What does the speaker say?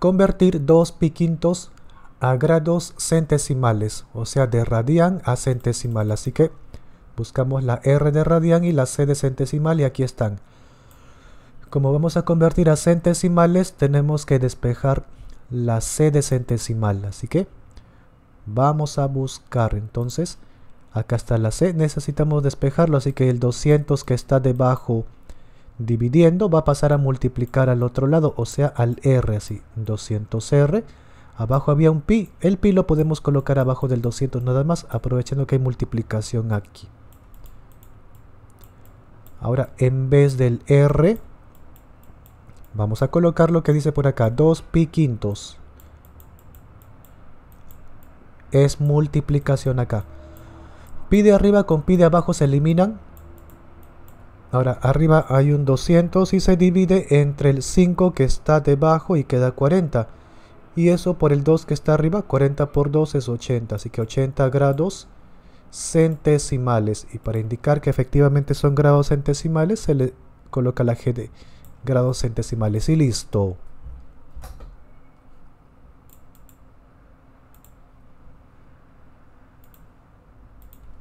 convertir dos piquintos a grados centesimales, o sea, de radian a centesimal. Así que buscamos la R de radian y la C de centesimal y aquí están. Como vamos a convertir a centesimales, tenemos que despejar la C de centesimal. Así que vamos a buscar entonces acá está la C, necesitamos despejarlo, así que el 200 que está debajo dividiendo va a pasar a multiplicar al otro lado, o sea al R así, 200R. Abajo había un pi, el pi lo podemos colocar abajo del 200 nada más, aprovechando que hay multiplicación aquí. Ahora en vez del R, vamos a colocar lo que dice por acá, 2 pi quintos. Es multiplicación acá. Pi de arriba con pi de abajo se eliminan, Ahora arriba hay un 200 y se divide entre el 5 que está debajo y queda 40. Y eso por el 2 que está arriba, 40 por 2 es 80, así que 80 grados centesimales. Y para indicar que efectivamente son grados centesimales, se le coloca la G de grados centesimales y listo.